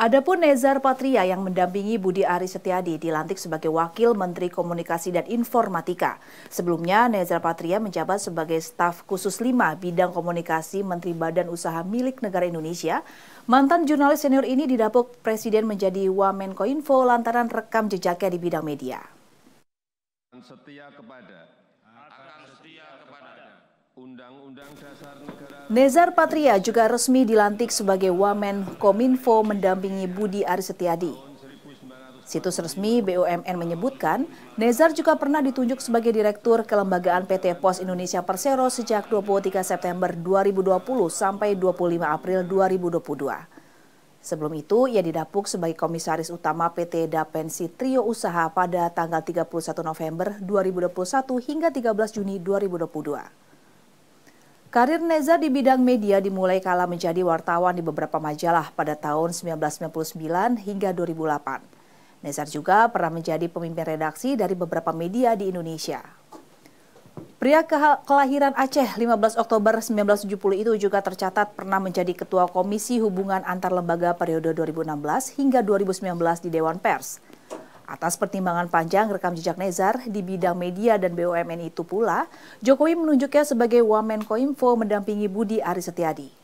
Adapun Nezar Patria yang mendampingi Budi Ari Setiadi dilantik sebagai Wakil Menteri Komunikasi dan Informatika. Sebelumnya, Nezar Patria menjabat sebagai staf khusus 5 bidang komunikasi Menteri Badan Usaha Milik Negara Indonesia. Mantan jurnalis senior ini didapuk Presiden menjadi Wamenko Info lantaran rekam jejaknya di bidang media. setia kepada Nezar Patria juga resmi dilantik sebagai Wamen Kominfo mendampingi Budi Aris Setiadi. Situs resmi BUMN menyebutkan, Nezar juga pernah ditunjuk sebagai Direktur Kelembagaan PT Pos Indonesia Persero sejak 23 September 2020 sampai 25 April 2022. Sebelum itu, ia didapuk sebagai Komisaris Utama PT Dapensi Trio Usaha pada tanggal 31 November 2021 hingga 13 Juni 2022. Karir Neza di bidang media dimulai kala menjadi wartawan di beberapa majalah pada tahun 1999 hingga 2008. Nezar juga pernah menjadi pemimpin redaksi dari beberapa media di Indonesia. Pria kelahiran Aceh 15 Oktober 1970 itu juga tercatat pernah menjadi Ketua Komisi Hubungan Antar Lembaga periode 2016 hingga 2019 di Dewan Pers. Atas pertimbangan panjang rekam jejak Nezar di bidang media dan BUMN itu pula, Jokowi menunjuknya sebagai wamenko info mendampingi Budi Aris Setiadi.